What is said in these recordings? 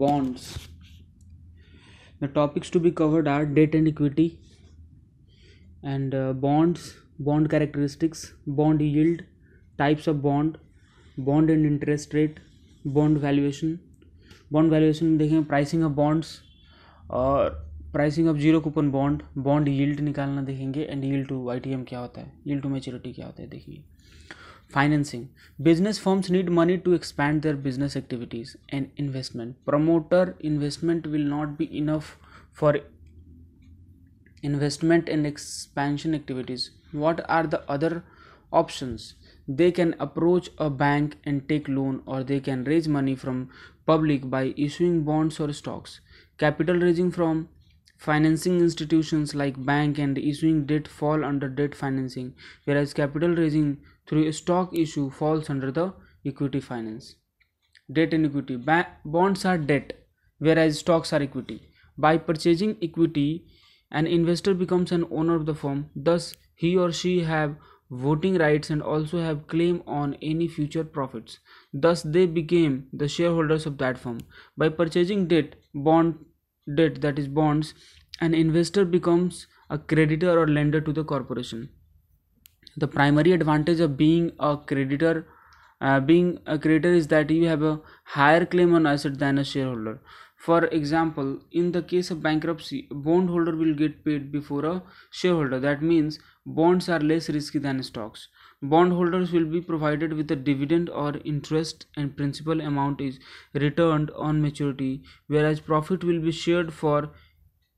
bonds the topics to be covered are debt and equity and uh, bonds bond characteristics bond yield types of bond bond and interest rate bond valuation bond valuation में देखेंगे pricing of bonds और pricing of zero coupon bond bond yield निकालना देखेंगे and yield to आई क्या होता है yield to maturity क्या होता है देखिए financing business firms need money to expand their business activities and investment promoter investment will not be enough for investment and expansion activities what are the other options they can approach a bank and take loan or they can raise money from public by issuing bonds or stocks capital raising from financing institutions like bank and issuing debt fall under debt financing whereas capital raising through a stock issue falls under the equity finance. Debt and equity. Ba bonds are debt, whereas stocks are equity. By purchasing equity, an investor becomes an owner of the firm. Thus, he or she have voting rights and also have claim on any future profits. Thus, they became the shareholders of that firm. By purchasing debt, bond debt that is bonds, an investor becomes a creditor or lender to the corporation the primary advantage of being a creditor uh, being a creditor is that you have a higher claim on asset than a shareholder for example in the case of bankruptcy bondholder will get paid before a shareholder that means bonds are less risky than stocks bondholders will be provided with a dividend or interest and principal amount is returned on maturity whereas profit will be shared for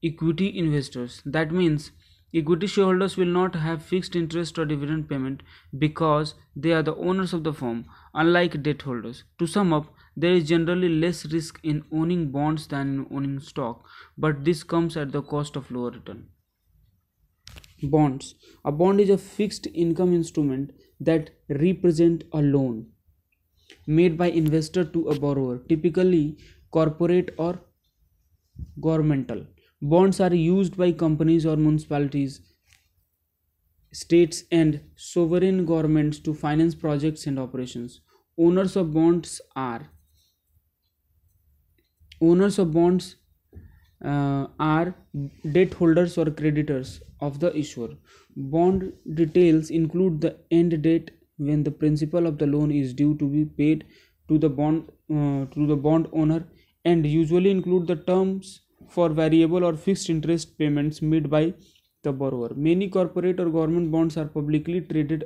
equity investors that means Equity shareholders will not have fixed interest or dividend payment because they are the owners of the firm, unlike debt holders. To sum up, there is generally less risk in owning bonds than in owning stock, but this comes at the cost of lower return. Bonds. A bond is a fixed income instrument that represent a loan made by investor to a borrower, typically corporate or governmental bonds are used by companies or municipalities states and sovereign governments to finance projects and operations owners of bonds are owners of bonds uh, are debt holders or creditors of the issuer bond details include the end date when the principal of the loan is due to be paid to the bond uh, to the bond owner and usually include the terms for variable और fixed interest payments made by the borrower many corporate और government bonds are publicly traded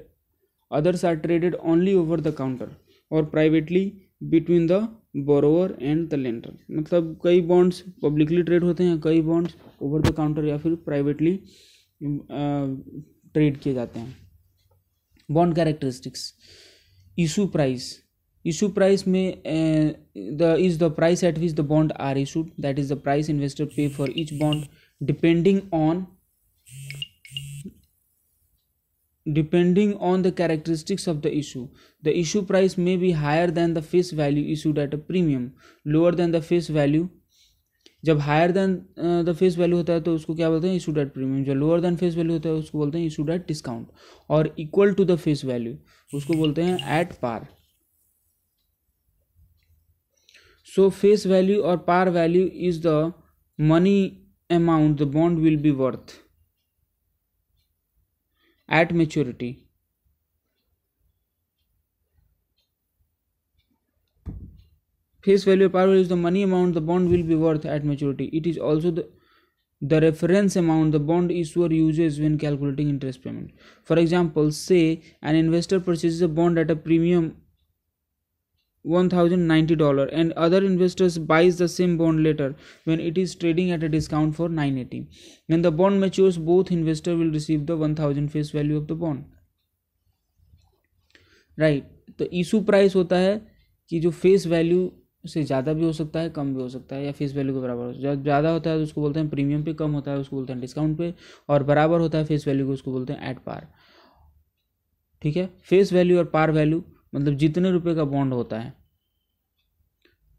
others are traded only over the counter और privately between the borrower and the lender मतलब कई bonds publicly trade होते हैं कई bonds over the counter या फिर privately trade किए जाते हैं bond characteristics issue price issue price में the is the price at which the bond are issued that is the price investor pay for each bond depending on depending on the characteristics of the issue the issue price may be higher than the face value issued at a premium lower than the face value जब higher than the face value होता है तो उसको क्या बोलते हैं issue date premium जब lower than face value होता है उसको बोलते हैं इशू डेट डिस्काउंट और equal to the face value उसको बोलते हैं at par So face value or par value is the money amount the bond will be worth at maturity. Face value or par value is the money amount the bond will be worth at maturity. It is also the the reference amount the bond issuer uses when calculating interest payment. For example, say an investor purchases a bond at a premium $1090 and other investors buys the same bond later when it is trading at a discount for 980 when the bond matures both investor will receive the 1000 face value of the bond right right. तो issue price होता है कि जो face value से ज़्यादा भी हो सकता है कम भी हो सकता है या फेस वैल्यू के बराबर हो जब ज़्यादा होता है तो उसको बोलते हैं प्रीमियम पे कम होता है उसको बोलते हैं डिस्काउंट पे और बराबर होता है फेस वैल्यू को उसको बोलते हैं एट पार ठीक है फेस वैल्यू और पार वैल्यू मतलब जितने रुपए का बॉन्ड होता है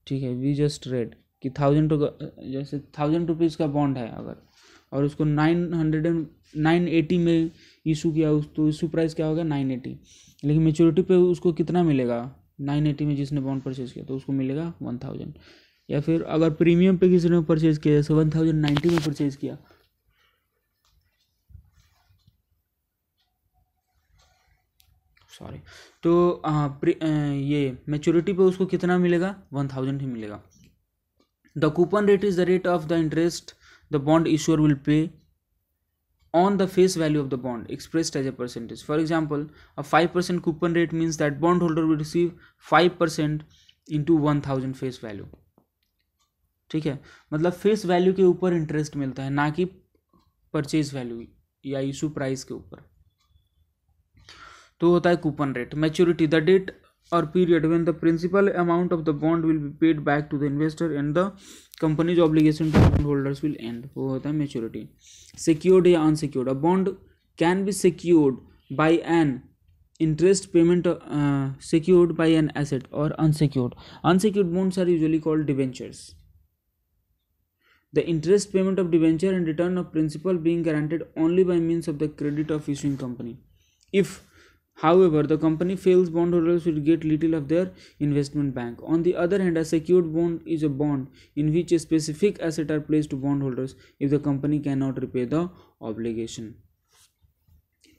ठीक है वी जस्ट रेड कि थाउजेंड जैसे थाउजेंड रुपीज़ का बॉन्ड है अगर और उसको nine hundred and nine eighty में इशू किया उस तो इशू प्राइस क्या होगा नाइन एटी लेकिन मेच्योरिटी पे उसको कितना मिलेगा नाइन एटी में जिसने बॉन्ड परचेज किया तो उसको मिलेगा वन थाउजेंड या फिर अगर प्रीमियम पे किसी ने परचेज किया जैसे वन थाउजेंड नाइन्टी में परचेज किया सॉरी तो आ, ये मेच्योरिटी पे उसको कितना मिलेगा वन थाउजेंड ही मिलेगा the coupon rate is the rate of the interest the bond issuer will pay on the face value of the bond expressed as a percentage for example a five percent coupon rate means that bond holder will receive five percent into one thousand face value ठीक है मतलब face value के ऊपर interest मिलता है ना कि purchase value या इशू प्राइस के ऊपर तो होता है coupon rate maturity the date और period when the principal amount of the bond will be paid back to the investor and the company's obligation to bond holders will end वो होता है maturity secured या unsecured a bond can be secured by an interest payment secured by an asset और unsecured unsecured bonds are usually called debentures the interest payment of debenture and return of principal being guaranteed only by means of the credit of issuing company if However, the company fails bondholders will get little of their investment bank. On the other hand, a secured bond is a bond in which a specific asset are placed to bondholders if the company cannot repay the obligation.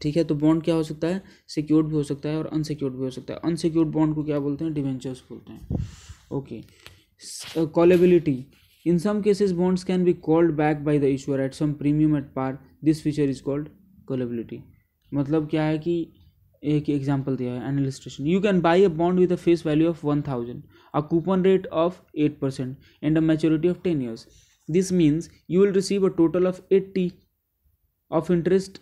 ठीक है तो bond क्या हो सकता है secured भी हो सकता है और अनसिक्योर्ड भी हो सकता है अनसिक्योर्ड बॉन्ड को क्या बोलते हैं डिवेंचर्स बोलते हैं okay callability in some cases bonds can be called back by the issuer at some premium at par this feature is called callability मतलब क्या है कि एक एग्जाम्पल दिया है an illustration you can buy a bond with a face value of one thousand a coupon rate of eight percent and a maturity of ten years this means you will receive a total of eighty of interest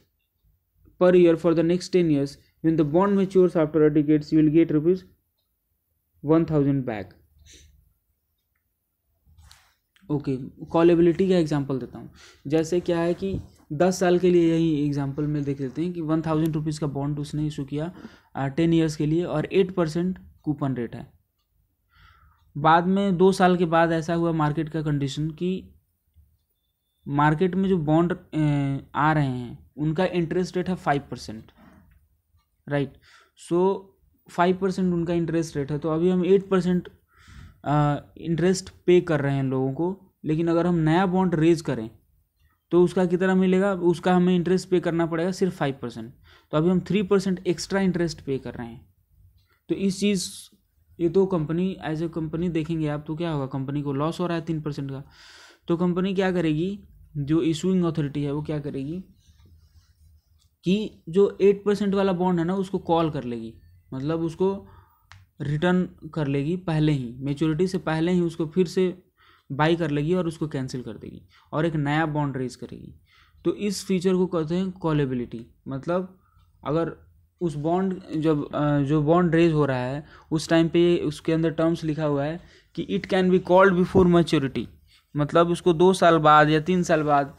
per year for the next ten years when the bond matures after a you will get rupees one thousand back okay callability का example देता हूँ जैसे क्या है कि दस साल के लिए यही एग्जाम्पल में देख लेते हैं कि वन थाउजेंड रुपीज़ का बॉन्ड उसने इशू किया टेन ईयर्स के लिए और एट परसेंट कूपन रेट है बाद में दो साल के बाद ऐसा हुआ मार्केट का कंडीशन कि मार्केट में जो बॉन्ड आ रहे हैं उनका इंटरेस्ट रेट है five percent right so five percent उनका इंटरेस्ट रेट है तो अभी हम एट परसेंट इंटरेस्ट पे कर रहे हैं लोगों को लेकिन अगर हम नया बॉन्ड रेज करें तो उसका कितना मिलेगा उसका हमें इंटरेस्ट पे करना पड़ेगा सिर्फ फाइव परसेंट तो अभी हम थ्री परसेंट एक्स्ट्रा इंटरेस्ट पे कर रहे हैं तो इस चीज़ ये तो कंपनी एज ए कंपनी देखेंगे आप तो क्या होगा कंपनी को लॉस हो रहा है तीन परसेंट का तो कंपनी क्या करेगी जो इशूइंग अथॉरिटी है वो क्या करेगी कि जो एट परसेंट वाला बॉन्ड है ना उसको कॉल कर लेगी मतलब उसको रिटर्न कर लेगी पहले ही मेच्योरिटी से पहले ही उसको फिर से बाई कर लेगी और उसको कैंसिल कर देगी और एक नया बॉन्ड रेज करेगी तो इस फीचर को कहते हैं कॉलेबिलिटी मतलब अगर उस बॉन्ड जब जो बॉन्ड रेज हो रहा है उस टाइम पे उसके अंदर टर्म्स लिखा हुआ है कि it can be called before maturity मतलब उसको दो साल बाद या तीन साल बाद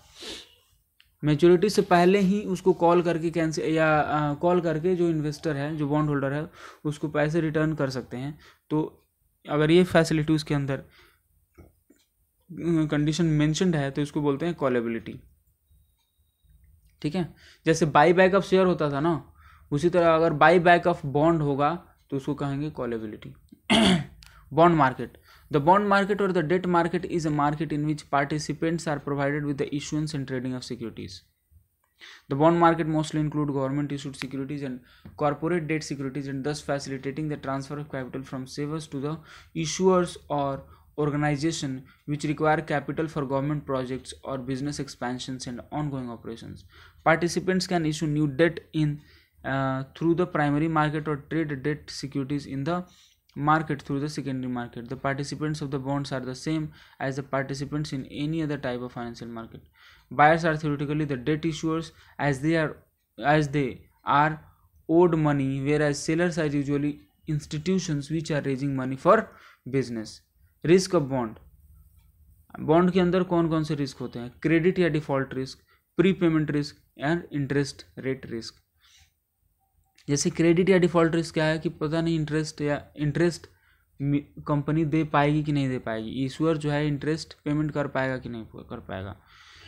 मेच्योरिटी से पहले ही उसको कॉल करके कैंसिल या कॉल करके जो इन्वेस्टर है जो बॉन्ड होल्डर है उसको पैसे रिटर्न कर सकते हैं तो अगर ये फैसिलिटी उसके अंदर कंडीशन मैंशनड है तो इसको बोलते हैं कॉलेबिलिटी ठीक है जैसे बाई बैक ऑफ शेयर होता था ना उसी तरह अगर बाई बैक ऑफ बॉन्ड होगा तो उसको कहेंगे callability bond market the bond market और the debt market is a market in which participants are provided with the issuance and trading of securities the bond market mostly include government issued securities and corporate debt securities and thus facilitating the transfer of capital from savers to the issuers और organization which require capital for government projects or business expansions and ongoing operations. Participants can issue new debt in uh, through the primary market or trade debt securities in the market through the secondary market. The participants of the bonds are the same as the participants in any other type of financial market. Buyers are theoretically the debt issuers as they are as they are owed money whereas sellers are usually institutions which are raising money for business risk of bond bond के अंदर कौन कौन से risk होते हैं credit या default risk prepayment risk and interest rate risk जैसे credit या डिफॉल्ट रिस्क क्या है कि पता नहीं इंटरेस्ट या इंटरेस्ट कंपनी दे पाएगी कि नहीं दे पाएगी ईश्वर जो है इंटरेस्ट पेमेंट कर पाएगा कि नहीं कर पाएगा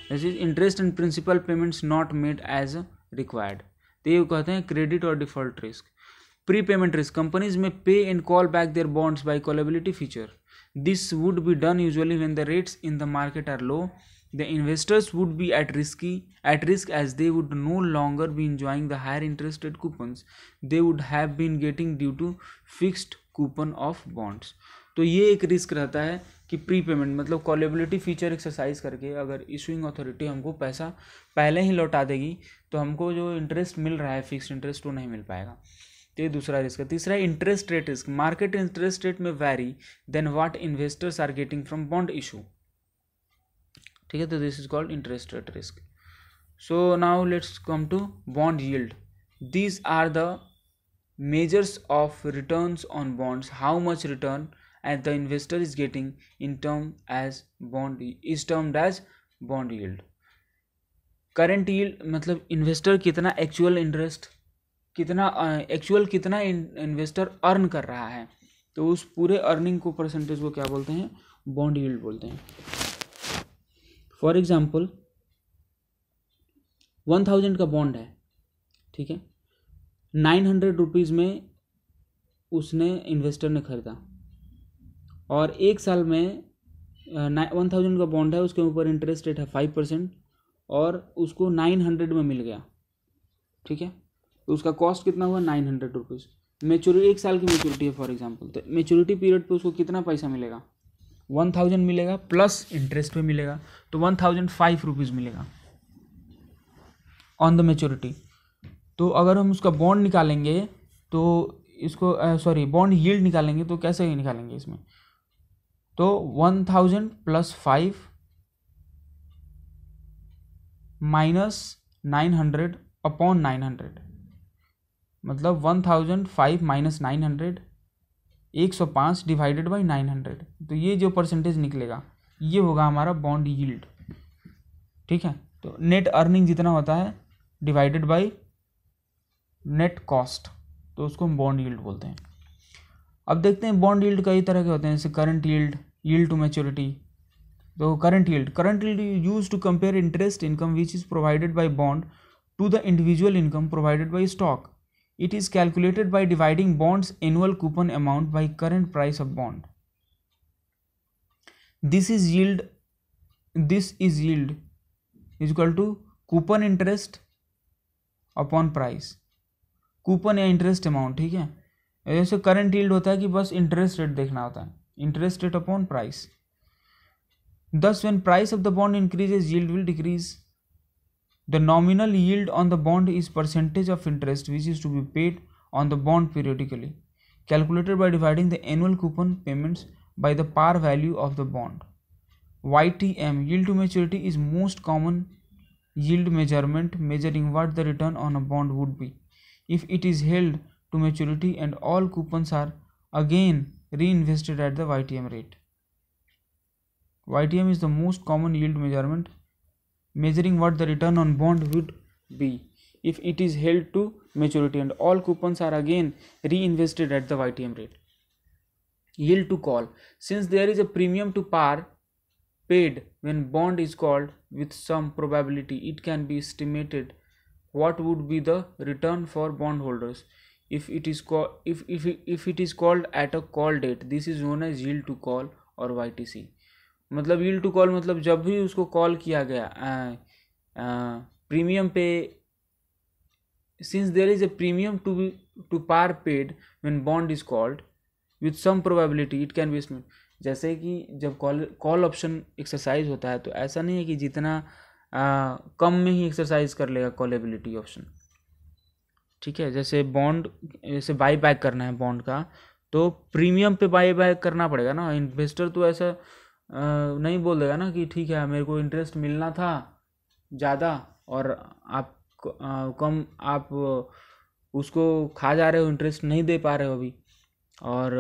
जैसे interest and principal payments not made as required तो ये कहते हैं क्रेडिट और default risk prepayment risk companies may pay and call back their bonds by callability feature this would be done usually when the rates in the market are low the investors would be at risky at risk as they would no longer be enjoying the higher interest rate coupons they would have been getting due to fixed coupon of bonds तो ये एक risk रहता है कि pre payment मतलब कॉलेबिलिटी feature exercise करके अगर issuing authority हमको पैसा पहले ही लौटा देगी तो हमको जो इंटरेस्ट मिल रहा है फिक्स इंटरेस्ट वो नहीं मिल पाएगा ये दूसरा रिस्क है तीसरा interest rate risk market interest rate may vary than what investors are getting from bond issue ठीक है तो this is called interest rate risk so now let's come to bond yield these are the measures of return on bonds how much return at the investor is getting in term as bond is termed as bond yield current yield मतलब investor कितना actual interest कितना actual कितना investor earn कर रहा है तो उस पूरे अर्निंग को परसेंटेज को क्या बोलते हैं बॉन्ड यील्ड बोलते हैं फॉर एग्जाम्पल वन थाउजेंड का बॉन्ड है ठीक है नाइन हंड्रेड रुपीज़ में उसने इन्वेस्टर ने खरीदा और एक साल में वन थाउजेंड का बॉन्ड है उसके ऊपर इंटरेस्ट रेट है फाइव परसेंट और उसको नाइन हंड्रेड में मिल गया ठीक है तो उसका कॉस्ट कितना हुआ नाइन हंड्रेड रुपीज़ मेचोरिटी एक साल की मेचोरिटी है फॉर एग्जाम्पल तो मेचोरिटी पीरियड पे उसको कितना पैसा मिलेगा वन थाउजेंड मिलेगा प्लस इंटरेस्ट पे मिलेगा तो वन थाउजेंड फाइव रुपीज़ मिलेगा ऑन द मेचोरिटी तो अगर हम उसका बॉन्ड निकालेंगे तो इसको सॉरी बॉन्ड यील्ड निकालेंगे तो कैसे निकालेंगे इसमें तो one thousand plus five minus nine hundred upon nine hundred मतलब one thousand five minus nine hundred एक सौ पाँच डिवाइडेड बाई नाइन हंड्रेड तो ये जो परसेंटेज निकलेगा ये होगा हमारा बॉन्ड यील्ड ठीक है तो नेट अर्निंग जितना होता है डिवाइडेड बाई नेट कॉस्ट तो उसको हम बॉन्ड यील्ड बोलते हैं अब देखते हैं बॉन्ड यील्ड कई तरह के होते हैं जैसे current yield yield to maturity तो current yield current yield use to compare interest income which is provided by bond to the individual income provided by stock It is calculated by dividing bond's annual coupon amount by current price of bond. This is yield this is yield is equal to coupon interest upon price coupon या interest amount ठीक है जैसे current yield होता है कि बस interest rate देखना होता है interest rate upon price thus when price of the bond increases yield will decrease The nominal yield on the bond is percentage of interest which is to be paid on the bond periodically, calculated by dividing the annual coupon payments by the par value of the bond. YTM yield to maturity is most common yield measurement measuring what the return on a bond would be if it is held to maturity and all coupons are again reinvested at the YTM rate. YTM is the most common yield measurement measuring what the return on bond would be if it is held to maturity and all coupons are again reinvested at the YTM rate. Yield to call. Since there is a premium to par paid when bond is called with some probability, it can be estimated what would be the return for bondholders if it is called if, if, if it is called at a call date. This is known as yield to call or YTC. मतलब ईल to call मतलब जब भी उसको call किया गया premium पे since there is a premium to be to par paid when bond is called with some probability it can be assumed जैसे कि जब कॉल कॉल ऑप्शन एक्सरसाइज होता है तो ऐसा नहीं है कि जितना आ, कम में ही एक्सरसाइज कर लेगा कॉलेबिलिटी ऑप्शन ठीक है जैसे बॉन्ड जैसे बाई बैक करना है बॉन्ड का तो प्रीमियम पे बाई बैक करना पड़ेगा ना इन्वेस्टर तो ऐसा नहीं बोल देगा ना कि ठीक है मेरे को इंटरेस्ट मिलना था ज़्यादा और आप कम आप उसको खा जा रहे हो इंटरेस्ट नहीं दे पा रहे हो अभी और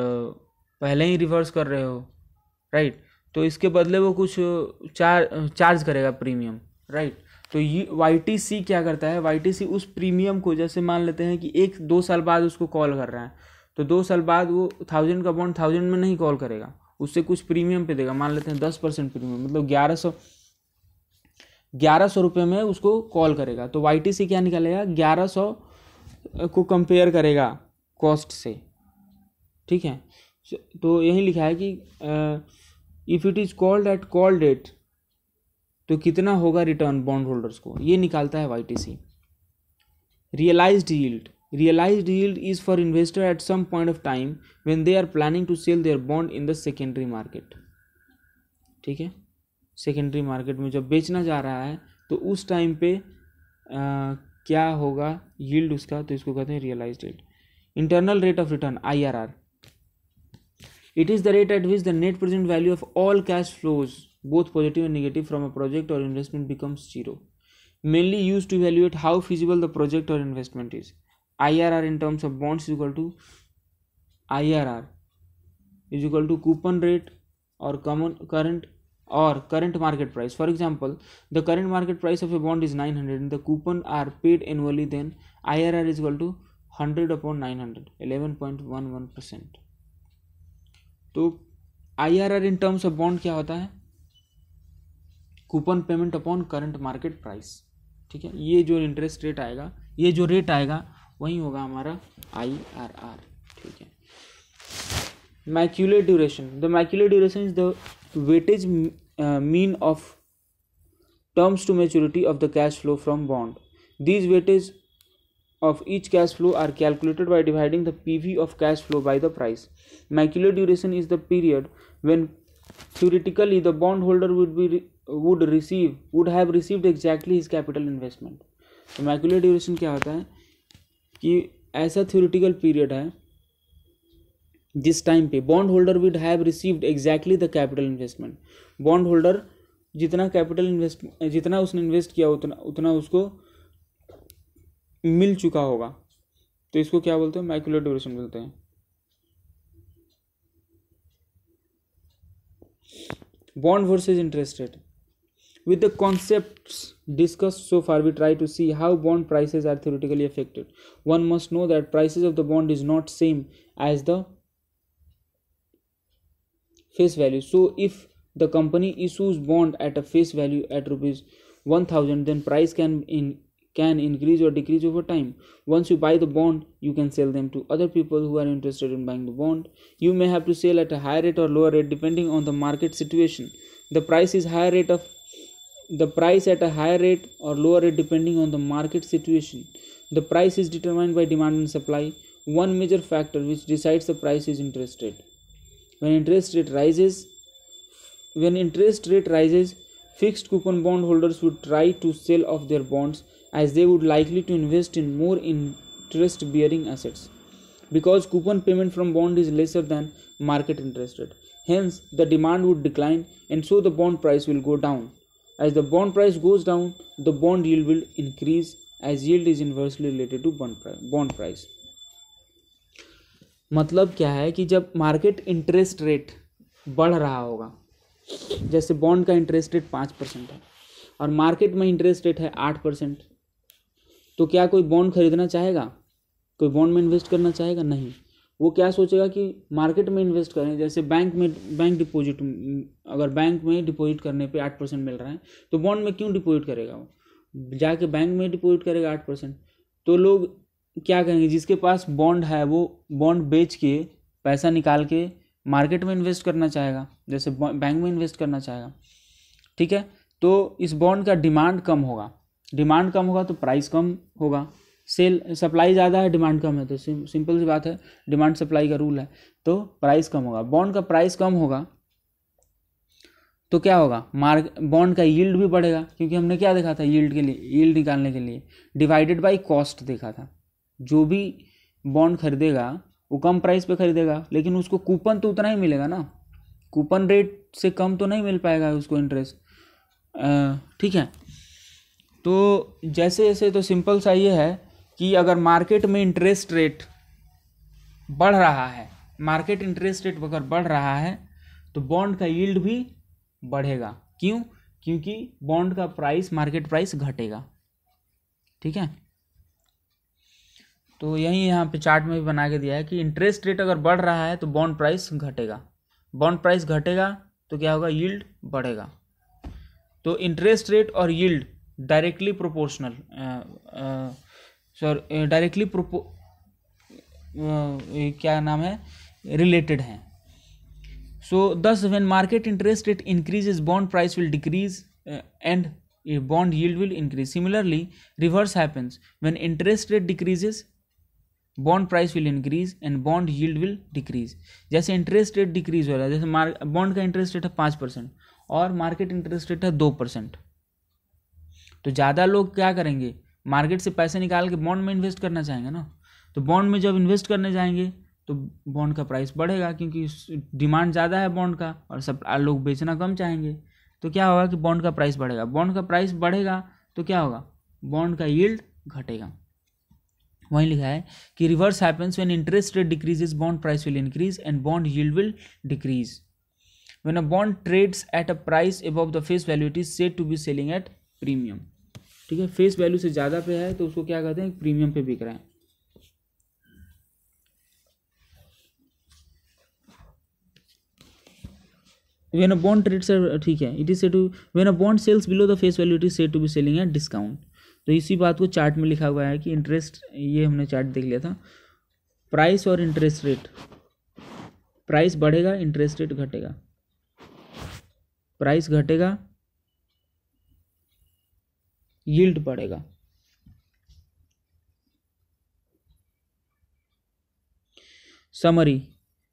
पहले ही रिवर्स कर रहे हो राइट तो इसके बदले वो कुछ चार चार्ज करेगा प्रीमियम राइट तो ये वाई क्या करता है वाई उस प्रीमियम को जैसे मान लेते हैं कि एक दो साल बाद उसको कॉल कर रहा है तो दो साल बाद वो थाउजेंड का बॉन्ड थाउजेंड में नहीं कॉल करेगा उससे कुछ प्रीमियम पे देगा मान लेते हैं दस परसेंट प्रीमियम मतलब ग्यारह सौ ग्यारह सौ रुपये में उसको कॉल करेगा तो वाई टी सी क्या निकालेगा ग्यारह सौ को कंपेयर करेगा कॉस्ट से ठीक है तो यही लिखा है कि if it is called at call date तो कितना होगा रिटर्न बॉन्ड होल्डर्स को ये निकालता है Y T C realised yield realise yield is for investor at some point of time when they are planning to sell their bond in the secondary market ठीक है secondary market में जब बेचना जा रहा है तो उस टाइम पे आ, क्या होगा यील्ड उसका तो इसको कहते हैं realise yield internal rate of return I R R it is the rate at which the net present value of all cash flows both positive and negative from a project और investment becomes zero mainly use to valuate how feasible the project और investment is IRR in terms of bonds is equal to IRR is equal to coupon rate or common current or current market price. For example, the current market price of a bond is 900 and the coupon are paid annually then IRR is equal to 100 upon 900 11.11 percent तो I R R in terms of bond क्या होता है coupon payment upon current market price ठीक है ये जो interest rate आएगा ये जो रेट आएगा वही होगा हमारा आई आर आर ठीक है Macaulay duration the Macaulay duration is the weightage mean of terms to maturity of the cash flow from bond these weightage of each cash flow are calculated by dividing the P V of cash flow by the price Macaulay duration is the period when theoretically the bond holder would be would receive would have received exactly his capital investment तो Macaulay duration क्या होता है कि ऐसा theoretical period है जिस time पे bond holder would have received exactly the capital investment bond holder जितना कैपिटल इन्वेस्ट जितना उसने इन्वेस्ट किया उतना उतना उसको मिल चुका होगा तो इसको क्या बोलते हैं माइक्रोलेट ड्यूरेशन बोलते हैं bond versus interest rate with the concepts discussed so far we try to see how bond prices are theoretically affected one must know that prices of the bond is not same as the face value so if the company issues bond at a face value at rupees 1000 then price can in can increase or decrease over time. Once you buy the bond, you can sell them to other people who are interested in buying the bond. You may have to sell at a higher rate or lower rate depending on the market situation. The price is higher rate of the price at a higher rate or lower rate depending on the market situation. The price is determined by demand and supply. One major factor which decides the price is interest rate. When interest rate rises, when interest rate rises, fixed coupon bond holders would try to sell off their bonds as they would likely to invest in more interest bearing assets because coupon payment from bond is lesser than market interest rate. Hence, the demand would decline and so the bond price will go down. As the bond price goes down, the bond yield will increase as yield is inversely related to bond price. Bond price. मतलब क्या है कि जब market interest rate बढ़ रहा होगा जैसे bond का इंटरेस्ट रेट पाँच परसेंट है और मार्केट में इंटरेस्ट रेट है आठ परसेंट तो क्या कोई बॉन्ड खरीदना चाहेगा कोई बॉन्ड में इन्वेस्ट करना चाहेगा नहीं वो क्या सोचेगा कि मार्केट में इन्वेस्ट करें जैसे बैंक में बैंक डिपॉजिट अगर बैंक में डिपॉजिट करने पे आठ परसेंट मिल रहा है तो बॉन्ड में क्यों डिपॉजिट करेगा वो जाके बैंक में डिपॉजिट करेगा आठ परसेंट तो लोग क्या करेंगे जिसके पास बॉन्ड है वो बॉन्ड बेच के पैसा निकाल के मार्केट में इन्वेस्ट करना चाहेगा जैसे बैंक में इन्वेस्ट करना चाहेगा ठीक है तो इस बॉन्ड का डिमांड कम होगा डिमांड कम होगा तो प्राइस कम होगा सेल सप्लाई ज़्यादा है डिमांड कम है तो सिंपल सी बात है डिमांड सप्लाई का रूल है तो प्राइस कम होगा बॉन्ड का प्राइस कम होगा तो क्या होगा मार्क बॉन्ड का यील्ड भी बढ़ेगा क्योंकि हमने क्या देखा था यील्ड के लिए यील्ड निकालने के लिए डिवाइडेड बाय कॉस्ट देखा था जो भी बॉन्ड खरीदेगा वो कम प्राइस पे खरीदेगा लेकिन उसको कूपन तो उतना ही मिलेगा ना कूपन रेट से कम तो नहीं मिल पाएगा उसको इंटरेस्ट ठीक है तो जैसे जैसे तो सिंपल सा ये है कि अगर मार्केट में इंटरेस्ट रेट बढ़ रहा है मार्केट इंटरेस्ट रेट अगर बढ़ रहा है तो बॉन्ड का यील्ड भी बढ़ेगा क्यों क्योंकि बॉन्ड का प्राइस मार्केट प्राइस घटेगा ठीक है तो यही यहाँ पे चार्ट में भी बना के दिया है कि इंटरेस्ट रेट अगर बढ़ रहा है तो बॉन्ड प्राइस घटेगा बॉन्ड प्राइस घटेगा तो क्या होगा यील्ड बढ़ेगा तो इंटरेस्ट रेट और yield directly proportional sir directly प्रोपो क्या नाम है रिलेटेड हैं so thus when market interest rate increases bond price will decrease and bond yield will increase similarly reverse happens when interest rate decreases bond price will increase and bond yield will decrease जैसे interest rate decrease हो रहा है जैसे bond का interest rate है पाँच percent और market interest rate है दो परसेंट तो ज़्यादा लोग क्या करेंगे मार्केट से पैसे निकाल के बॉन्ड में इन्वेस्ट करना चाहेंगे ना तो बॉन्ड में जब इन्वेस्ट करने जाएंगे तो बॉन्ड का प्राइस बढ़ेगा क्योंकि डिमांड ज़्यादा है बॉन्ड का और सब लोग बेचना कम चाहेंगे तो क्या होगा कि बॉन्ड का प्राइस बढ़ेगा बॉन्ड का प्राइस बढ़ेगा तो क्या होगा बॉन्ड का यील्ड घटेगा वहीं लिखा है कि reverse happens when interest rate decreases bond price will increase and bond yield will decrease when a bond trades at a price above the face value it is said to be selling at premium ठीक है face value से ज़्यादा पे है तो उसको क्या कहते हैं प्रीमियम पे बिक रहे हैं when a bond trade sir ठीक है it is say to when a bond sells below the face value it is say to be selling at discount तो इसी बात को चार्ट में लिखा हुआ है कि इंटरेस्ट ये हमने चार्ट देख लिया था प्राइस और इंटरेस्ट रेट प्राइस बढ़ेगा इंटरेस्ट रेट घटेगा प्राइस घटेगा यील्ड बढ़ेगा summary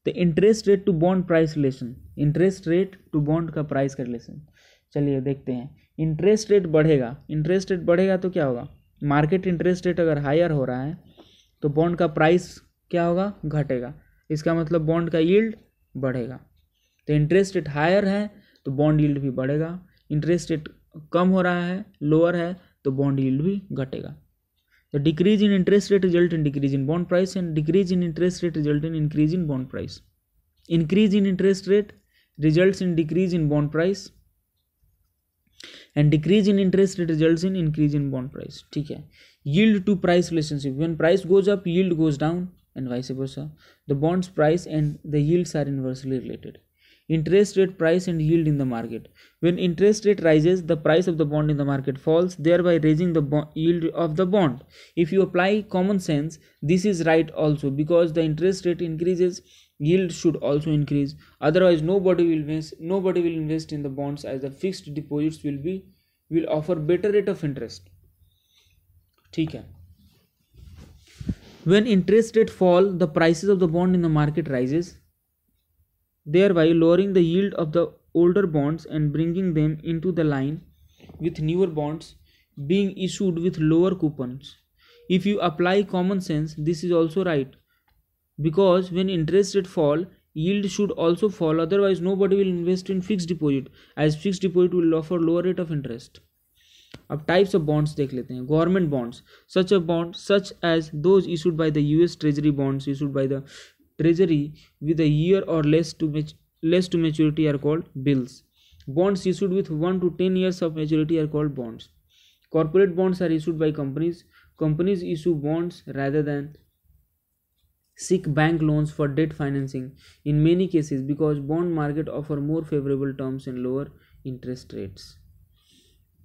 the interest rate to bond price relation interest rate to bond का प्राइस का रिलेशन चलिए देखते हैं इंटरेस्ट रेट बढ़ेगा इंटरेस्ट रेट बढ़ेगा तो क्या होगा मार्केट इंटरेस्ट रेट अगर हायर हो रहा है तो बॉन्ड का प्राइस क्या होगा घटेगा इसका मतलब बॉन्ड का यील्ड बढ़ेगा तो इंटरेस्ट रेट हायर है तो बॉन्ड यील्ड भी बढ़ेगा इंटरेस्ट रेट कम हो रहा है लोअर है तो बॉन्ड यील्ड भी घटेगा the decrease in interest rate result in decrease in bond price and decrease in interest rate result in increase in bond price increase in interest rate result in decrease in bond price and decrease in interest rate result in increase in bond price ठीक है yield to price relationship when price goes up yield goes down and vice versa the bonds price and the yields are inversely interest rate price and yield in the market when interest rate rises the price of the bond in the market falls thereby raising the yield of the bond if you apply common sense this is right also because the interest rate increases yield should also increase otherwise nobody will invest nobody will invest in the bonds as the fixed deposits will be will offer better rate of interest ठीक है when interest rate fall the prices of the bond in the market rises thereby lowering the yield of the older bonds and bringing them into the line with newer bonds being issued with lower coupons. If you apply common sense, this is also right because when interest rates fall, yield should also fall otherwise nobody will invest in fixed deposit as fixed deposit will offer lower rate of interest. अब types of bonds देख लेते हैं government bonds such a bond such as those issued by the U.S. Treasury bonds issued by the treasury with a year or less to mat- less to maturity are called bills bonds issued with 1 to 10 years of maturity are called bonds corporate bonds are issued by companies companies issue bonds rather than seek bank loans for debt financing in many cases because bond market offer more favorable terms and lower interest rates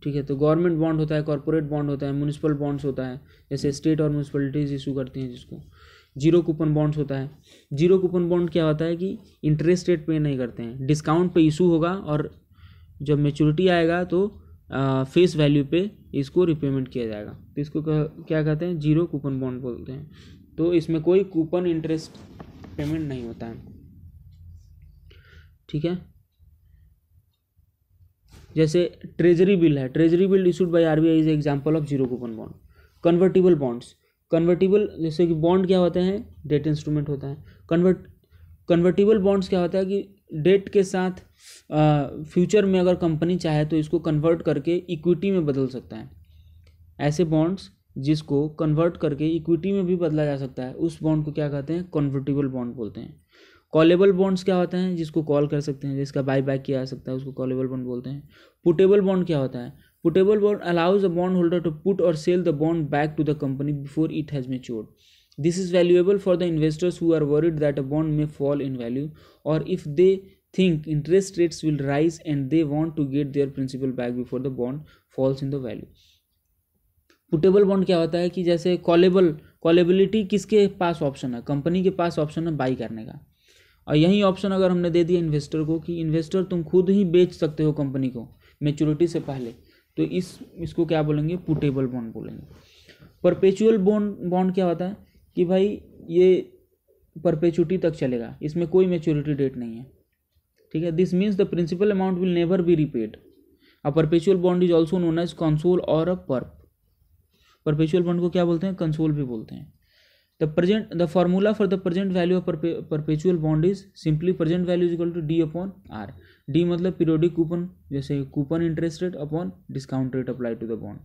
ठीक है तो government bond होता है corporate bond होता है municipal bonds होता है जैसे स्टेट और म्यूनसिपलिटीज़ इशू करती हैं जिसको जीरो कूपन बॉन्ड्स होता है जीरो कूपन बॉन्ड क्या होता है कि इंटरेस्ट रेट पे नहीं करते हैं डिस्काउंट पे इशू होगा और जब मेच्योरिटी आएगा तो फेस वैल्यू पे इसको रिपेमेंट किया जाएगा तो इसको क्या कहते हैं जीरो कूपन बॉन्ड बोलते हैं तो इसमें कोई कूपन इंटरेस्ट पेमेंट नहीं होता है ठीक है जैसे ट्रेजरी बिल है treasury bill issued by RBI is example of zero coupon bond convertible bonds convertible जैसे कि बॉन्ड क्या होते हैं डेट इंस्ट्रूमेंट होता है कन्वर्ट कन्वर्टिबल बॉन्ड्स क्या होता है कि डेट के साथ फ्यूचर में अगर कंपनी चाहे तो इसको कन्वर्ट करके इक्विटी में बदल सकता है ऐसे बॉन्ड्स जिसको कन्वर्ट करके इक्विटी में भी बदला जा सकता है उस बॉन्ड को क्या कहते हैं कन्वर्टिबल बॉन्ड बोलते हैं कॉलेबल बॉन्ड्स क्या होते हैं जिसको कॉल कर सकते हैं जिसका बाई बैक किया जा सकता है उसको कॉलेबल बॉन्ड बोलते हैं पुटेबल बॉन्ड क्या होता है Putable bond allows the bondholder to put or sell the bond back to the company before it has matured. This is valuable for the investors who are worried that a bond may fall in value or if they think interest rates will rise and they want to get their principal back before the bond falls in the value. Putable bond क्या होता है कि जैसे callable कॉलेबिलिटी किसके पास option है company के पास option है by करने का और यही ऑप्शन अगर हमने दे दिया इन्वेस्टर को कि इन्वेस्टर तुम खुद ही बेच सकते हो कंपनी को मेच्योरिटी से पहले तो इस इसको क्या बोलेंगे पुटेबल बॉन्ड बोलेंगे परपेचुअल बॉन्ड बॉन्ड क्या होता है कि भाई ये परपेचुटी तक चलेगा इसमें कोई मेच्योरिटी डेट नहीं है ठीक है this means the principal amount will never be repaid a perpetual bond is also known as consol और अ पर्प परपेचुअल बॉन्ड को क्या बोलते हैं कंसोल भी बोलते हैं the present the formula for the present value of perpetual bond is simply present value is equal to D upon R D मतलब periodic coupon जैसे coupon interest rate upon discount rate apply to the bond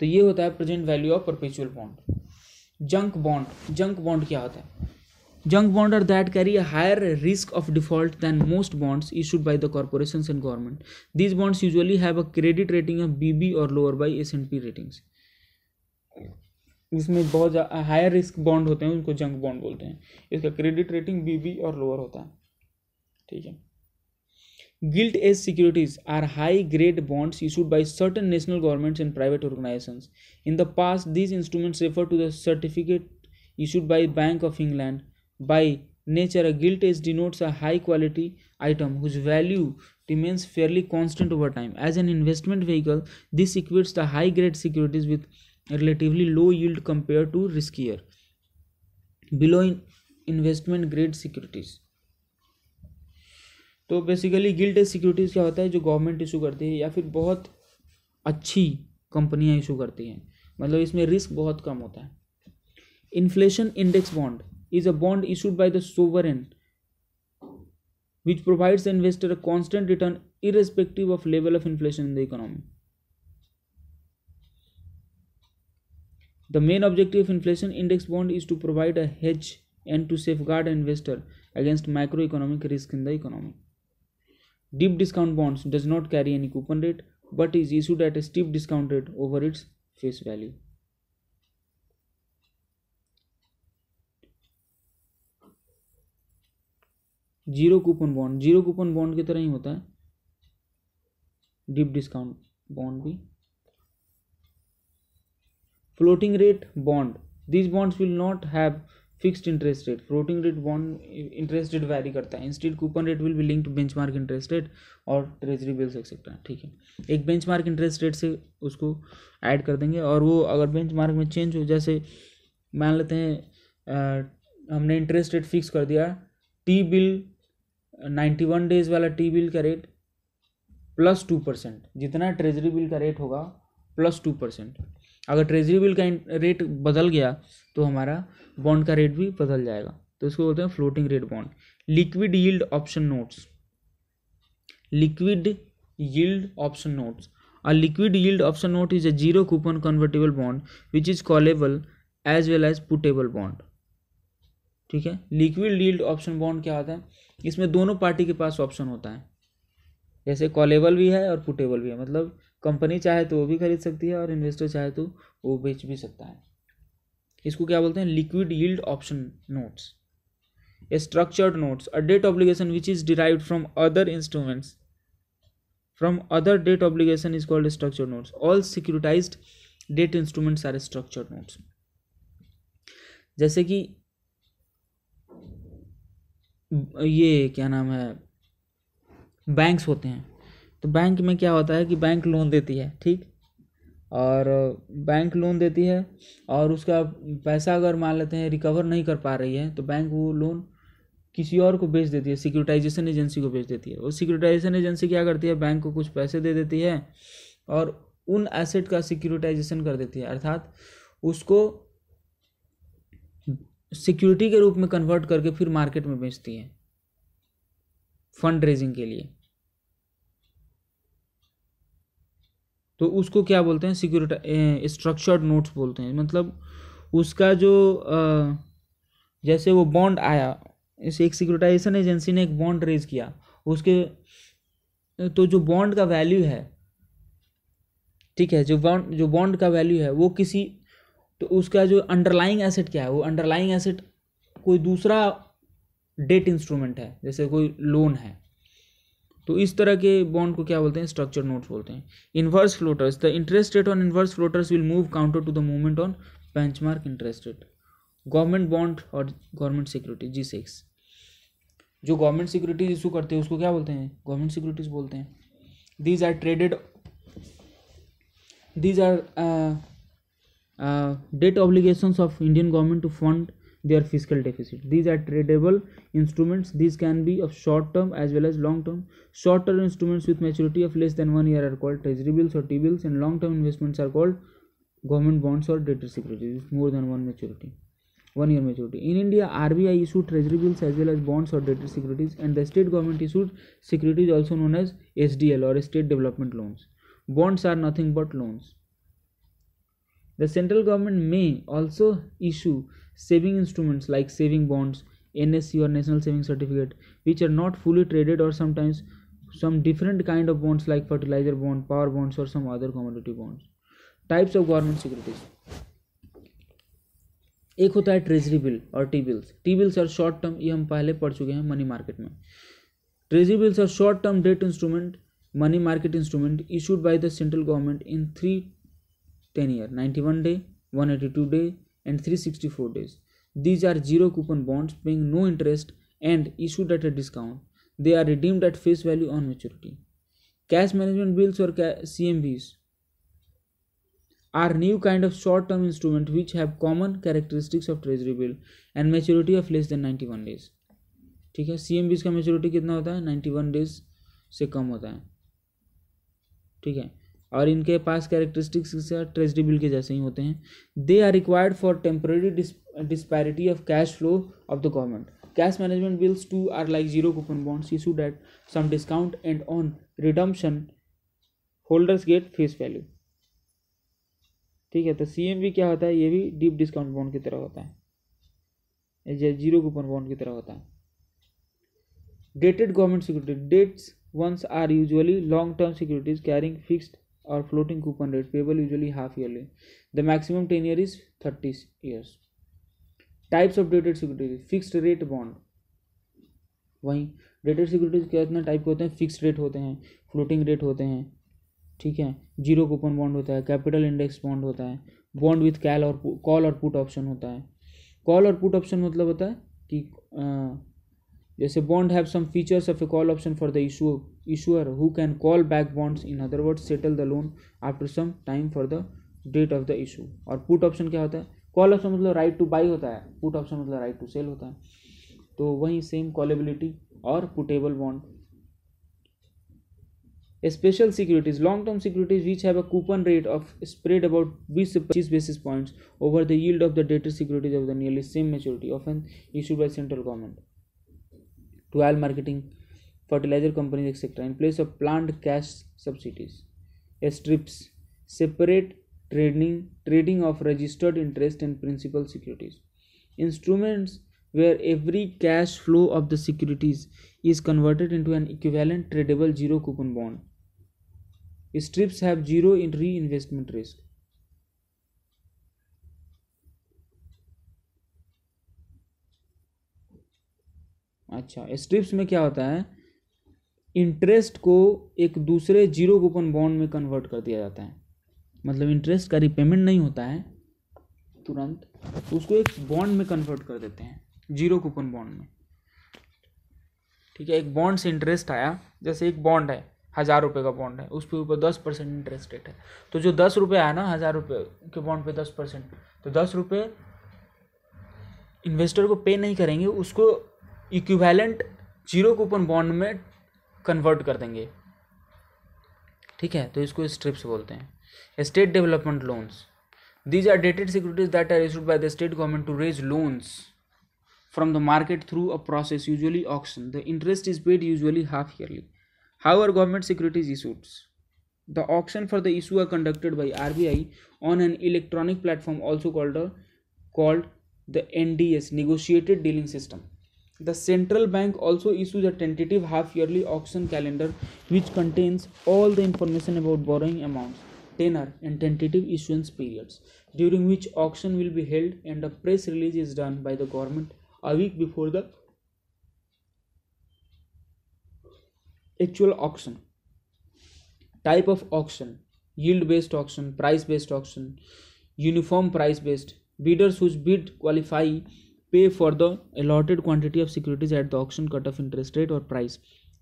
तो ये होता है present value of perpetual bond junk bond junk bond क्या होता है junk bond are that carry a higher risk of default than most bonds issued by the corporation and government these bonds usually have a credit rating of BB और lower by S and P ratings इसमें बहुत higher risk bond होते हैं उनको junk bond बोलते हैं इसका credit rating बीबी और लोअर होता है ठीक है gilt edge securities are high grade issued by certain national governments and private organizations. In the past, these instruments refer to the certificate issued by Bank of England. By nature, a gilt edge denotes a high quality item whose value remains fairly constant over time. As an investment vehicle, this equates the high grade securities with relatively low yield compared to riskier below investment grade securities. तो basically gilt securities क्या होता है जो government issue करती है या फिर बहुत अच्छी कंपनियाँ इशू करती हैं मतलब इसमें रिस्क बहुत कम होता है inflation index bond is a bond issued by the sovereign which provides investor a constant return irrespective of level of inflation in the economy the main objective of inflation index bond is to provide a hedge and to safeguard investor against micro economic risk in the economy Deep discount bonds does not carry any coupon rate but is issued at a steep discount rate over its face value. Zero coupon bond zero coupon bond की तरह ही होता है deep discount bond भी floating rate bond these bonds will not have fixed interest rate floating rate bond interest rate vary करता है instead coupon rate will be linked benchmark interest rate और treasury bills etcetera ठीक है एक benchmark interest rate से उसको add कर देंगे और वो अगर बेंच मार्क में चेंज हो जैसे मान लेते हैं आ, हमने इंटरेस्ट रेट फिक्स कर दिया T bill ninety one days वाला टी बिल का रेट प्लस टू परसेंट जितना ट्रेजरी बिल का रेट होगा प्लस टू परसेंट अगर ट्रेजरी बिल का रेट बदल गया तो हमारा बॉन्ड का रेट भी बदल जाएगा तो इसको बोलते हैं floating rate bond liquid yield option notes liquid yield option notes a liquid yield option note is a zero coupon convertible bond which is callable as well as putable bond ठीक है liquid yield option bond क्या होता है इसमें दोनों party के पास option होता है जैसे कॉलेबल भी है और पुटेबल भी है मतलब कंपनी चाहे तो वो भी खरीद सकती है और इन्वेस्टर चाहे तो वो बेच भी सकता है इसको क्या बोलते हैं liquid yield option notes a structured notes a debt obligation which is derive from other instruments from other debt obligation is called structured notes all securitise debt instruments are structured notes जैसे कि ये क्या नाम है banks होते हैं तो bank में क्या होता है कि बैंक लोन देती है ठीक और बैंक लोन देती है और उसका पैसा अगर मान लेते हैं रिकवर नहीं कर पा रही है तो बैंक वो लोन किसी और को बेच देती है सिक्योरिटाइजेशन एजेंसी को बेच देती है वो सिक्योरिटाइजेशन एजेंसी क्या करती है बैंक को कुछ पैसे दे देती है और उन एसेट का सिक्योरिटाइजेशन कर देती है अर्थात उसको सिक्योरिटी के रूप में कन्वर्ट करके फिर मार्केट में बेचती है फंड रेजिंग के लिए तो उसको क्या बोलते हैं सिक्योरिटा स्ट्रक्चर्ड नोट्स बोलते हैं मतलब उसका जो आ, जैसे वो बॉन्ड आया इस एक सिक्योरिटाइजेशन एजेंसी ने एक बॉन्ड रेज किया उसके तो जो बॉन्ड का वैल्यू है ठीक है जो बॉन्ड जो बॉन्ड का वैल्यू है वो किसी तो उसका जो अंडरलाइंग एसेट क्या है वो अंडरलाइंग एसेट कोई दूसरा डेट इंस्ट्रूमेंट है जैसे कोई लोन है तो इस तरह के बॉन्ड को क्या बोलते हैं स्ट्रक्चर नोट्स बोलते हैं inverse floaters the interest rate on inverse floaters will move counter to the movement on benchmark interest rate government bond और गवर्नमेंट सिक्योरिटी जी सिक्स जो गवर्नमेंट सिक्योरिटीज इशू करते हैं उसको क्या बोलते हैं गवर्नमेंट सिक्योरिटीज बोलते हैं these are traded these are debt obligations of Indian government to fund their fiscal deficit these are tradable instruments these can be of short term as well as long term short term instruments with maturity of less than one year are called treasury bills or t bills and long term investments are called government bonds or debt securities with more than one maturity one year maturity in india rbi issued treasury bills as well as bonds or debt securities and the state government issued securities also known as sdl or state development loans bonds are nothing but loans the central government may also issue saving instruments like saving bonds nsc or national saving certificate which are not fully traded or sometimes some different kind of bonds like fertilizer bond power bonds or some other commodity bonds Types of government securities. एक होता है treasury bill और T bills T bills और short term ये हम पहले पढ़ चुके हैं मनी मार्केट में ट्रेजरी बिल्स और short term debt instrument money market instrument issued by the central government in three ten year ninety one day one eighty two day and 364 days. These are zero coupon bonds paying no interest and issued at a discount. They are redeemed at face value on maturity. Cash management bills or CMBs are new kind of short term instrument which have common characteristics of treasury bill and maturity of less than 91 days. ठीक है C M बीज का maturity कितना होता है ninety one days से कम होता है ठीक है और इनके पास कैरेक्टरिस्टिक्स ट्रेजरी बिल के जैसे ही होते हैं they are required for temporary disparity of cash flow of the government cash management bills too are like zero coupon bonds issued debt some discount and on redemption holders get face value ठीक है तो C M क्या होता है ये भी deep discount bond की तरह होता है जीरो कूपन बॉन्ड की तरह होता है dated government security dates ones are usually long term securities carrying fixed और floating coupon rate payable usually half yearly the maximum ten year is thirty years types of dated securities fixed rate bond वहीं dated securities क्या इतना type के होते हैं fixed rate होते हैं floating rate होते हैं ठीक है जीरो कूपन बॉन्ड होता है कैपिटल इंडेक्स बॉन्ड होता है बॉन्ड विथ कैल और कॉल और पुट ऑप्शन होता है कॉल और पुट ऑप्शन मतलब होता है कि आ, जैसे bond have some features of a call option for the issue issuer who can call back bonds in other word settle the loan after some time for the date of the issue और put option क्या होता है call option मतलब right to buy होता है put option मतलब right to sell होता है तो वही सेम कॉलेबिलिटी और putable bond special securities long term securities which have a coupon rate of spread about बीस से पच्चीस basis points over the yield of the dated securities of the nearly same maturity of an issue by central government to oil marketing, fertilizer companies, etc. In place of plant cash subsidies, strips separate trading trading of registered interest and principal securities. Instruments where every cash flow of the securities is converted into an equivalent tradable zero coupon bond. Strips have zero reinvestment risk. अच्छा strips में क्या होता है interest को एक दूसरे zero coupon bond में convert कर दिया जाता है मतलब इंटरेस्ट का रिपेमेंट नहीं होता है तुरंत उसको एक बॉन्ड में कन्वर्ट कर देते हैं जीरो कूपन बॉन्ड में ठीक है एक बॉन्ड से इंटरेस्ट आया जैसे एक बॉन्ड है हज़ार रुपये का बॉन्ड है उस पर ऊपर दस परसेंट इंटरेस्ट रेट है तो जो दस रुपये आया ना हज़ार रुपये के बॉन्ड पे दस परसेंट तो दस रुपये इन्वेस्टर को पे नहीं करेंगे उसको इक्विवेलेंट जीरो कूपन बॉन्ड में कन्वर्ट कर देंगे ठीक है तो इसको स्ट्रिप्स बोलते हैं state development loans these are dated securities that are issued by the state government to raise loans from the market through a process usually auction the interest is paid usually half yearly how are government securities issued the option for the issue are conducted by R B I on an electronic platform also called called the N dealing system The central bank also issues a tentative half yearly auction calendar which contains all the information about borrowing amounts, tenor, and tentative issuance periods, during which auction will be held and a press release is done by the government a week before the actual auction. Type of auction yield based auction, price based auction, uniform price based. Bidders whose bid qualify pay for the allotted quantity of securities at the auction cut off interest rate or price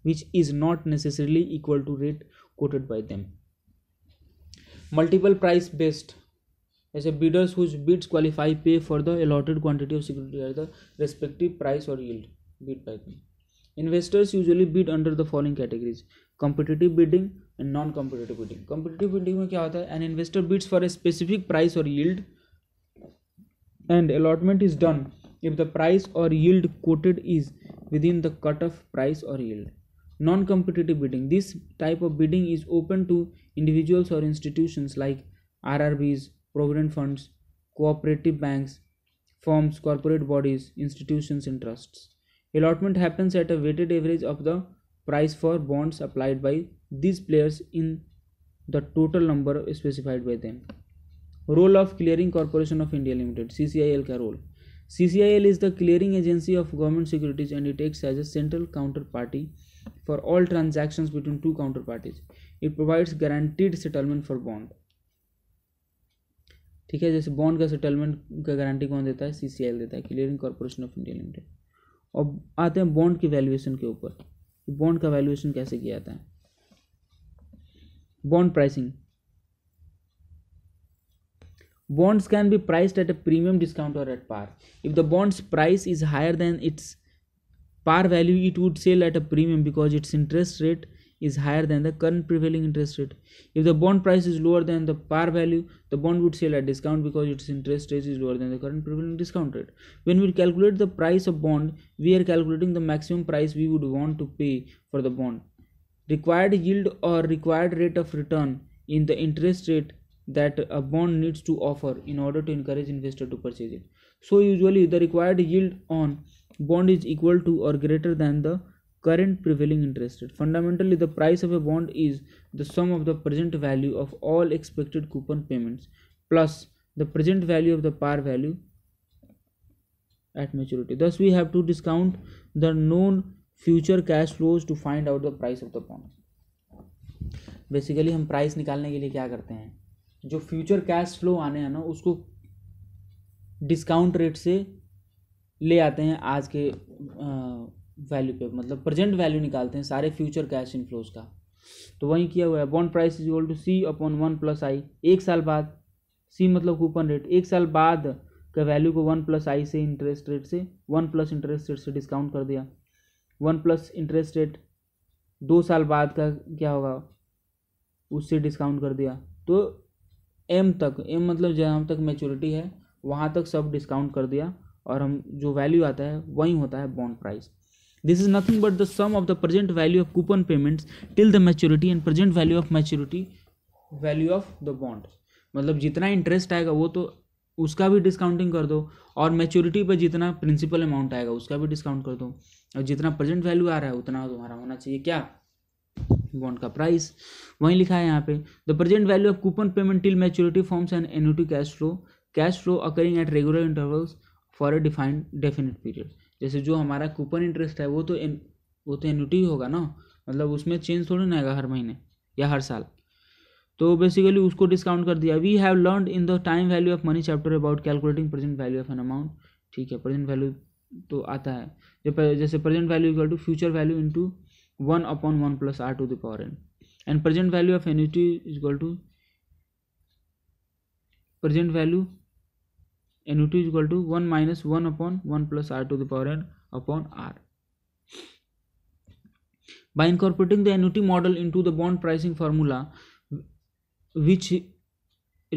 which is not necessarily equal to rate quoted by them multiple price based as a bidders whose bids qualify pay for the allotted quantity of security at the respective price or yield bid by them investors usually bid under the following categories competitive bidding and non competitive bidding competitive bidding में क्या an investor bids for a specific price or yield and allotment is done if the price or yield quoted is within the cutoff price or yield. Non competitive bidding this type of bidding is open to individuals or institutions like RRBs, provident funds, cooperative banks, firms, corporate bodies, institutions, and trusts. Allotment happens at a weighted average of the price for bonds applied by these players in the total number specified by them. Role of Clearing Corporation of India Limited CCIL का role CCIL is the clearing agency of government securities and it acts as a central counterparty for all transactions between two counterparties. It provides guaranteed settlement for bond. ठीक है जैसे bond का settlement का guarantee कौन देता है CCIL देता है clearing corporation of India limited अब आते हैं बॉन्ड के वैल्यूएशन के ऊपर बॉन्ड का वैल्यूएशन कैसे किया जाता है bond pricing bonds can be priced at a premium discount or at par if the bond's price is higher than its par value it would sell at a premium because its interest rate is higher than the current prevailing interest rate if the bond price is lower than the par value the bond would sell at discount because its interest rate is lower than the current prevailing discount rate when we calculate the price of bond we are calculating the maximum price we would want to pay for the bond required yield or required rate of return in the interest rate that a bond needs to offer in order to encourage investor to purchase it so usually the required yield on bond is equal to or greater than the current prevailing interest rate fundamentally the price of a bond is the sum of the present value of all expected coupon payments plus the present value of the par value at maturity thus we have to discount the known future cash flows to find out the price of the bond Basically, हम price निकालने के लिए क्या करते हैं जो future cash flow आने हैं ना उसको डिस्काउंट रेट से ले आते हैं आज के वैल्यू पे मतलब प्रेजेंट वैल्यू निकालते हैं सारे फ्यूचर कैश इनफ्लोज का तो वही किया हुआ है bond price is equal to C upon one plus I एक साल बाद सी मतलब कूपन रेट एक साल बाद का वैल्यू को वन प्लस आई से इंटरेस्ट रेट से वन प्लस इंटरेस्ट रेट से डिस्काउंट कर दिया वन प्लस इंटरेस्ट रेट दो साल बाद का क्या होगा उससे डिस्काउंट कर दिया तो एम तक एम मतलब जहाँ तक मेचोरिटी है वहाँ तक सब डिस्काउंट कर दिया और हम जो वैल्यू आता है वही होता है bond price this is nothing but the sum of the present value of coupon payments till the maturity and present value of maturity value of the bond मतलब जितना इंटरेस्ट आएगा वो तो उसका भी डिस्काउंटिंग कर दो और मेच्योरिटी पर जितना प्रिंसिपल अमाउंट आएगा उसका भी डिस्काउंट कर दो और जितना प्रेजेंट वैल्यू आ रहा है उतना तुम्हारा होना चाहिए क्या बॉन्ड का प्राइस वहीं लिखा है यहाँ पे the present value of coupon payment till maturity forms and annuity cash flow cash flow occurring at regular intervals for a defined definite period जैसे जो हमारा कूपन इंटरेस्ट है वो तो एन, वो तो एनुटी होगा ना मतलब उसमें चेंज थोड़ी ना आएगा हर महीने या हर साल तो बेसिकली उसको डिस्काउंट कर दिया we have learn in the time value of money chapter about calculating present value of an amount ठीक है प्रेजेंट वैल्यू तो आता है जैसे present value equal to future value into 1 upon 1 plus r to the power n and present value of annuity is equal to present value annuity is equal to 1 minus 1 upon 1 plus r to the power n upon r by incorporating the annuity model into the bond pricing formula which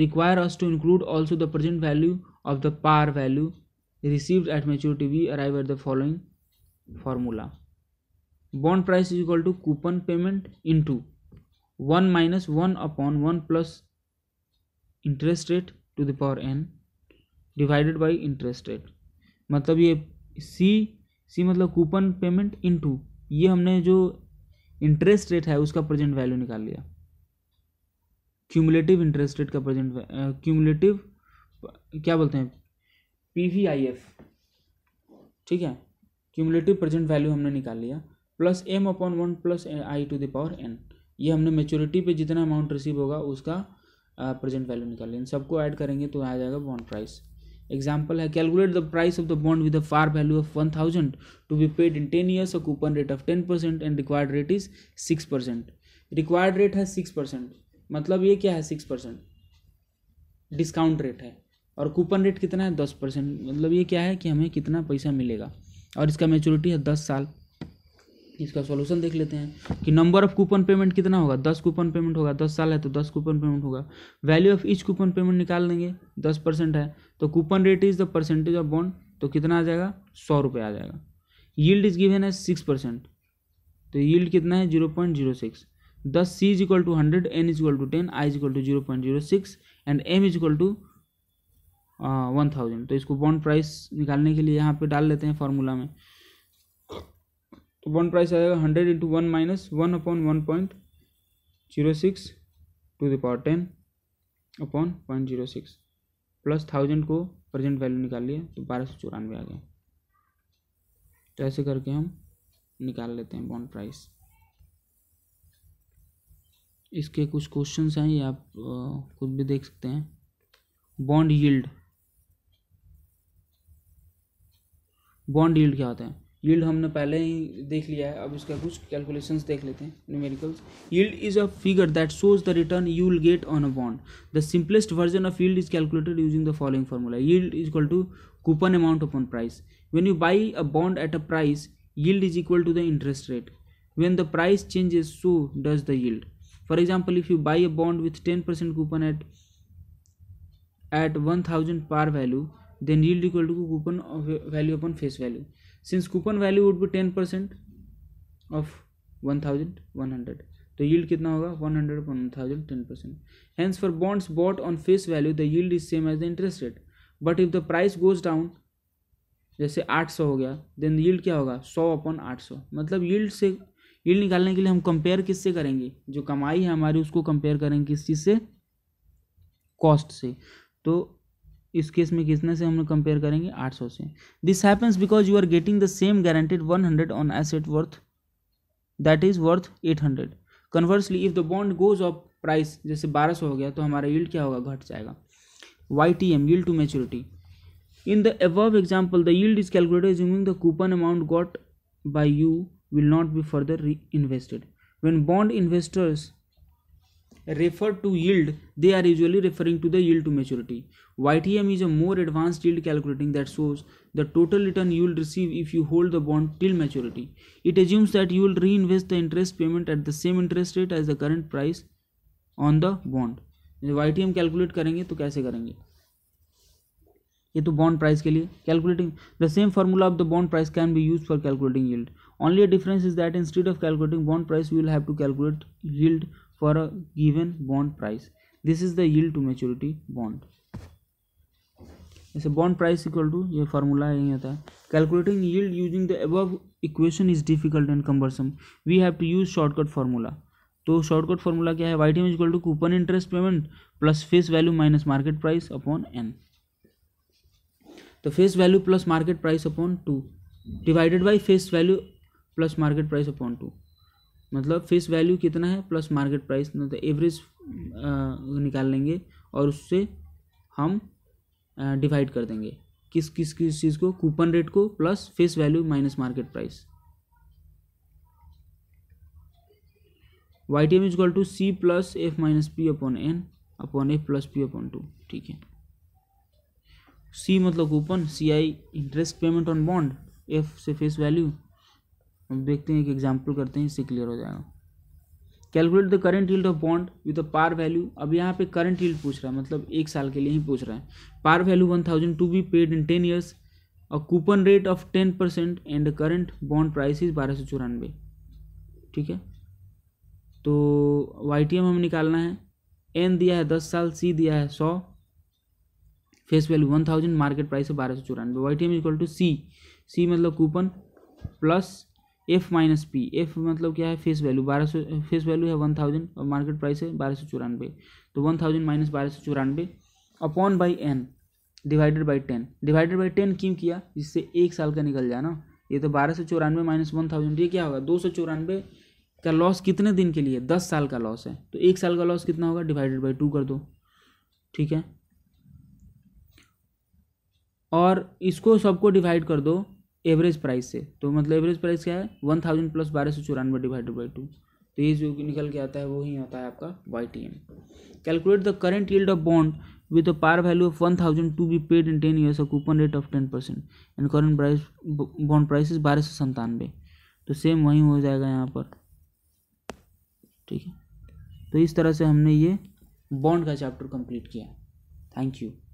require us to include also the present value of the par value received at maturity we arrive at the following formula bond price is equal to coupon payment into one minus one upon one plus interest rate to the power N divided by interest rate मतलब ये सी C मतलब coupon payment into ये हमने जो interest rate है उसका present value निकाल लिया क्यूमुलेटिव इंटरेस्ट रेट का प्रेजेंट क्यूमुलेटिव क्या बोलते हैं पी वी आई एफ ठीक है क्यूमुलेटिव प्रेजेंट वैल्यू हमने निकाल लिया plus M upon one plus I to the power N ये हमने मेच्योरिटी पे जितना अमाउंट रिसीव होगा उसका प्रेजेंट uh, वैल्यू निकाल लें सबको ऐड करेंगे तो आ जाएगा बॉन्ड प्राइस एग्जाम्पल है calculate the price of the bond with a par value of one thousand to be paid in ten years a coupon rate of ten percent and required rate is six percent required rate है six percent मतलब ये क्या है six percent discount rate है और coupon rate कितना है दस परसेंट मतलब ये क्या है कि हमें कितना पैसा मिलेगा और इसका मेचोरिटी है दस साल इसका सॉल्यूशन देख लेते हैं कि नंबर ऑफ कूपन पेमेंट कितना होगा दस कूपन पेमेंट होगा दस साल है तो दस कूपन पेमेंट होगा value of each coupon payment निकाल देंगे दस परसेंट है तो coupon rate is the percentage of bond तो कितना आ जाएगा सौ रुपये आ जाएगा यील्ड इज गिवेन है सिक्स परसेंट तो यील्ड कितना है जीरो पॉइंट जीरो सिक्स दस C is equal to hundred N is equal to ten I is equal to zero point zero six and M is equal to one thousand तो इसको bond price निकालने के लिए यहाँ पे डाल लेते हैं फार्मूला में तो वन प्राइस आ जाएगा hundred into one minus one upon one point zero six to the power ten upon point zero six plus thousand को प्रेजेंट वैल्यू निकाल लिए तो बारह सौ चौरानवे आ गया तो ऐसे करके हम निकाल लेते हैं बॉन्ड प्राइस इसके कुछ क्वेश्चंस हैं ये आप खुद भी देख सकते हैं बॉन्ड यील्ड बॉन्ड यील्ड क्या होता है यील्ड हमने पहले ही देख लिया है अब इसका कुछ कैलकुलेशंस देख लेते हैं numericals yield is a figure that shows the return you will get on a bond the simplest version of yield is calculated using the following formula yield is equal to coupon amount upon price when you buy a bond at a price yield is equal to the interest rate when the price changes so does the yield for example if you buy a bond with ten percent coupon at at one thousand par value then yield equal to coupon value upon face value since coupon value would be ten percent of one thousand one hundred तो yield कितना होगा one hundred upon one thousand ten percent hence for bonds bought on face value the yield is same as the interest rate but if the price goes down जैसे आठ सौ हो गया then yield क्या होगा सौ अपॉन आठ सौ मतलब यील्ड से यील्ड निकालने के लिए हम कंपेयर किससे करेंगे जो कमाई है हमारी उसको कंपेयर करेंगे किस चीज़ से कॉस्ट से तो इस केस में कितने से हम लोग कंपेयर करेंगे 800 से this happens because you are getting the same guaranteed 100 on asset worth that is worth 800 conversely if the bond goes off price जैसे 1200 हो गया तो हमारा यील्ड क्या होगा घट जाएगा Y T M yield to maturity in the above example the yield is calculated assuming the coupon amount got by you will not be further reinvested when bond investors refer to yield they are usually referring to the yield to maturity ytm is a more advanced yield calculating that shows the total return you will receive if you hold the bond till maturity it assumes that you will reinvest the interest payment at the same interest rate as the current price on the bond ytm calculate करेंगे तो कैसे करेंगे ये तो bond price के लिए calculating the same formula of the bond price can be use for calculating yield only a difference is that instead of calculating bond price we will have to calculate yield for a given bond price this is the yield to maturity bond ऐसे bond price equal to ये formula यही होता है calculating yield using the above equation is difficult and cumbersome we have to use shortcut formula तो shortcut formula क्या है Y T M equal to coupon interest payment plus face value minus market price upon N तो face value plus market price upon two divided by face value plus market price upon two मतलब face value कितना है plus market price मतलब average निकाल लेंगे और उससे हम डिवाइड कर देंगे किस किस किस चीज़ को कूपन रेट को plus face value minus market price Y T M equal to C plus F minus P upon N upon F plus P upon two ठीक है सी मतलब coupon C I interest payment on bond F से face value देखते हैं एक example करते हैं इससे क्लियर हो जाएगा calculate the current yield of bond with the par value अब यहाँ पे करंट यील्ड पूछ रहा है मतलब एक साल के लिए ही पूछ रहा है par value one thousand to be paid in ten years और coupon rate of ten percent and current bond price is बारह सौ चौरानवे ठीक है तो वाई टी एम हमें निकालना है एन दिया है दस साल सी दिया है सौ face value one thousand market price है बारह सौ चौरानवे Y T M equal to C C मतलब coupon plus F minus P F मतलब क्या है फेस वैल्यू बारह सौ फेस वैल्यू है वन थाउजेंड और मार्केट प्राइस है बारह सौ चौरानवे तो वन थाउजेंड माइनस बारह सौ चौरानवे upon by N divided by ten divided by ten क्यों किया जिससे एक साल का निकल जाए ना ये तो बारह सौ चौरानवे माइनस वन थाउजेंड ये क्या होगा दो सौ चौरानवे का लॉस कितने दिन के लिए दस साल का लॉस है तो एक साल का लॉस कितना होगा डिवाइडेड बाई टू कर दो ठीक है और इसको सबको डिवाइड कर दो एवरेज प्राइस से तो मतलब एवरेज प्राइस क्या है वन थाउजेंड प्लस बारह सौ चौरानवे डिवाइडेड बाई टू तो ये जो निकल के आता है वो ही होता है आपका Y T M calculate the current yield of bond with a par value of one thousand to be paid in ten years a coupon rate of ten percent and current price bond price is बारह सौ संतानवे तो same वही हो जाएगा यहाँ पर ठीक है तो इस तरह से हमने ये बॉन्ड का चैप्टर कंप्लीट किया थैंक यू